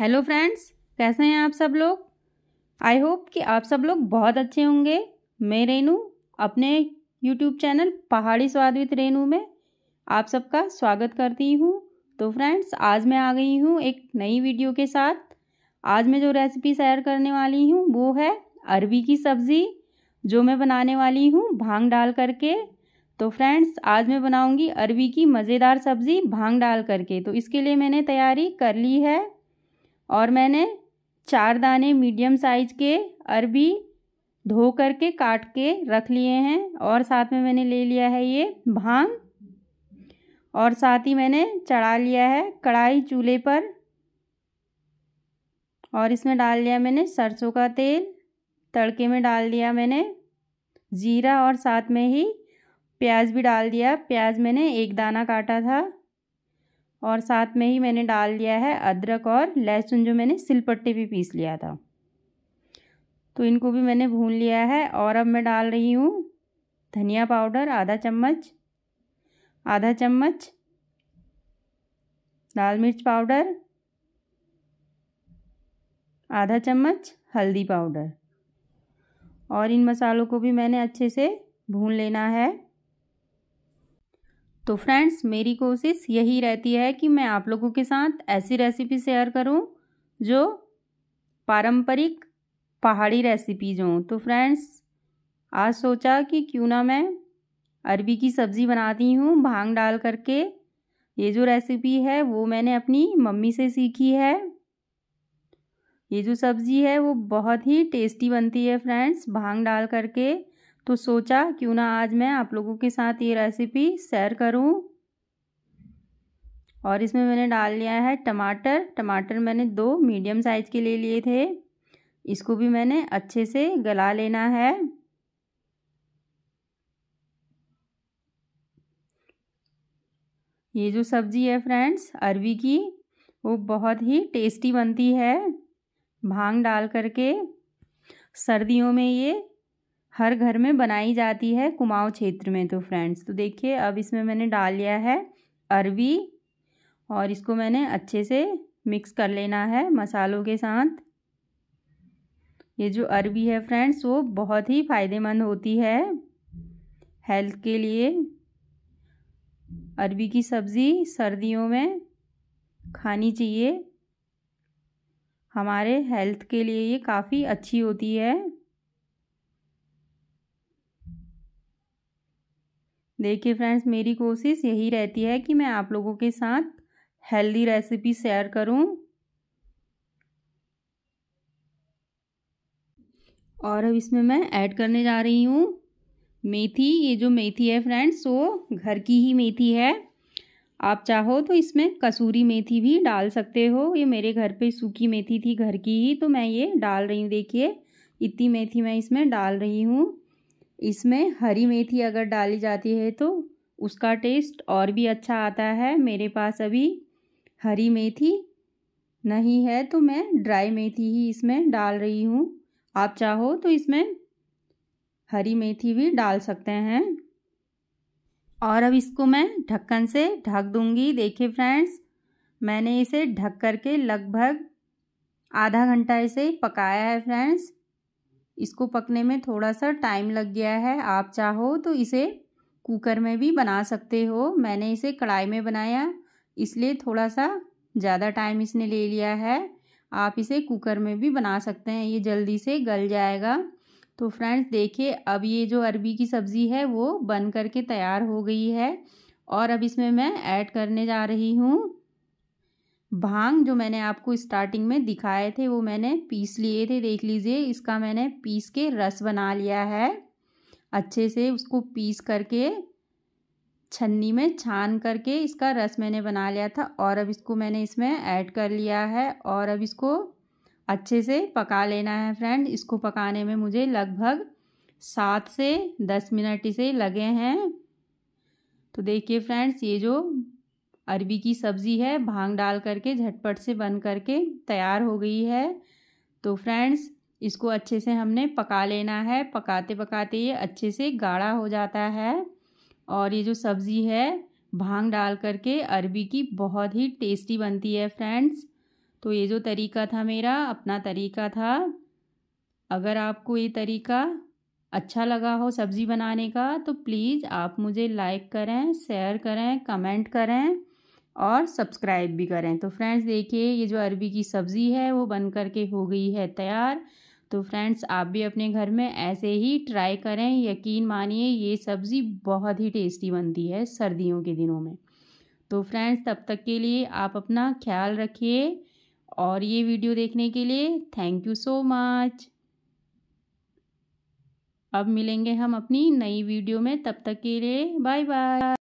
hello friends कैसे हैं आप सब लोग आई होप कि आप सब लोग बहुत अच्छे होंगे मैं रेनू अपने यूट्यूब चैनल पहाड़ी स्वाद विद रेनू में आप सबका स्वागत करती हूँ तो फ्रेंड्स आज मैं आ गई हूँ एक नई वीडियो के साथ आज मैं जो रेसिपी शेयर करने वाली हूँ वो है अरबी की सब्ज़ी जो मैं बनाने वाली हूँ भांग डाल करके तो फ्रेंड्स आज मैं बनाऊंगी अरबी की मज़ेदार सब्ज़ी भांग डाल करके तो इसके लिए मैंने तैयारी कर ली है और मैंने चार दाने मीडियम साइज के अरबी धो करके काट के रख लिए हैं और साथ में मैंने ले लिया है ये भांग और साथ ही मैंने चढ़ा लिया है कढ़ाई चूल्हे पर और इसमें डाल लिया मैंने सरसों का तेल तड़के में डाल दिया मैंने ज़ीरा और साथ में ही प्याज भी डाल दिया प्याज मैंने एक दाना काटा था और साथ में ही मैंने डाल लिया है अदरक और लहसुन जो मैंने सिलपट्टे भी पीस लिया था तो इनको भी मैंने भून लिया है और अब मैं डाल रही हूँ धनिया पाउडर आधा चम्मच आधा चम्मच लाल मिर्च पाउडर आधा चम्मच हल्दी पाउडर और इन मसालों को भी मैंने अच्छे से भून लेना है तो फ्रेंड्स मेरी कोशिश यही रहती है कि मैं आप लोगों के साथ ऐसी रेसिपी शेयर करूं जो पारंपरिक पहाड़ी रेसिपीज हों तो फ्रेंड्स आज सोचा कि क्यों ना मैं अरबी की सब्ज़ी बनाती हूँ भांग डाल करके ये जो रेसिपी है वो मैंने अपनी मम्मी से सीखी है ये जो सब्ज़ी है वो बहुत ही टेस्टी बनती है फ्रेंड्स भांग डाल करके तो सोचा क्यों ना आज मैं आप लोगों के साथ ये रेसिपी शेयर करूं और इसमें मैंने डाल लिया है टमाटर टमाटर मैंने दो मीडियम साइज़ के ले लिए थे इसको भी मैंने अच्छे से गला लेना है ये जो सब्ज़ी है फ्रेंड्स अरवी की वो बहुत ही टेस्टी बनती है भांग डाल करके सर्दियों में ये हर घर में बनाई जाती है कुमाऊँ क्षेत्र में तो फ्रेंड्स तो देखिए अब इसमें मैंने डाल लिया है अरबी और इसको मैंने अच्छे से मिक्स कर लेना है मसालों के साथ ये जो अरबी है फ्रेंड्स वो बहुत ही फ़ायदेमंद होती है हेल्थ के लिए अरबी की सब्ज़ी सर्दियों में खानी चाहिए हमारे हेल्थ के लिए ये काफ़ी अच्छी होती है देखिए फ्रेंड्स मेरी कोशिश यही रहती है कि मैं आप लोगों के साथ हेल्दी रेसिपी शेयर करूं और अब इसमें मैं ऐड करने जा रही हूँ मेथी ये जो मेथी है फ्रेंड्स वो घर की ही मेथी है आप चाहो तो इसमें कसूरी मेथी भी डाल सकते हो ये मेरे घर पे सूखी मेथी थी घर की ही तो मैं ये डाल रही हूँ देखिए इतनी मेथी मैं इसमें डाल रही हूँ इसमें हरी मेथी अगर डाली जाती है तो उसका टेस्ट और भी अच्छा आता है मेरे पास अभी हरी मेथी नहीं है तो मैं ड्राई मेथी ही इसमें डाल रही हूँ आप चाहो तो इसमें हरी मेथी भी डाल सकते हैं और अब इसको मैं ढक्कन से ढक दूंगी देखिए फ्रेंड्स मैंने इसे ढक करके लगभग आधा घंटा इसे पकाया है फ्रेंड्स इसको पकने में थोड़ा सा टाइम लग गया है आप चाहो तो इसे कुकर में भी बना सकते हो मैंने इसे कढ़ाई में बनाया इसलिए थोड़ा सा ज़्यादा टाइम इसने ले लिया है आप इसे कुकर में भी बना सकते हैं ये जल्दी से गल जाएगा तो फ्रेंड्स देखिए अब ये जो अरबी की सब्ज़ी है वो बन करके तैयार हो गई है और अब इसमें मैं ऐड करने जा रही हूँ भांग जो मैंने आपको स्टार्टिंग में दिखाए थे वो मैंने पीस लिए थे देख लीजिए इसका मैंने पीस के रस बना लिया है अच्छे से उसको पीस करके छन्नी में छान करके इसका रस मैंने बना लिया था और अब इसको मैंने इसमें ऐड कर लिया है और अब इसको अच्छे से पका लेना है फ्रेंड इसको पकाने में मुझे लगभग सात से दस मिनट इसे लगे हैं तो देखिए फ्रेंड्स ये जो अरबी की सब्ज़ी है भांग डाल करके झटपट से बन करके तैयार हो गई है तो फ्रेंड्स इसको अच्छे से हमने पका लेना है पकाते पकाते ये अच्छे से गाढ़ा हो जाता है और ये जो सब्ज़ी है भांग डाल करके अरबी की बहुत ही टेस्टी बनती है फ्रेंड्स तो ये जो तरीका था मेरा अपना तरीका था अगर आपको ये तरीका अच्छा लगा हो सब्ज़ी बनाने का तो प्लीज़ आप मुझे लाइक करें शेयर करें कमेंट करें और सब्सक्राइब भी करें तो फ्रेंड्स देखिए ये जो अरबी की सब्ज़ी है वो बन कर के हो गई है तैयार तो फ्रेंड्स आप भी अपने घर में ऐसे ही ट्राई करें यकीन मानिए ये सब्ज़ी बहुत ही टेस्टी बनती है सर्दियों के दिनों में तो फ्रेंड्स तब तक के लिए आप अपना ख्याल रखिए और ये वीडियो देखने के लिए थैंक यू सो मच अब मिलेंगे हम अपनी नई वीडियो में तब तक के लिए बाय बाय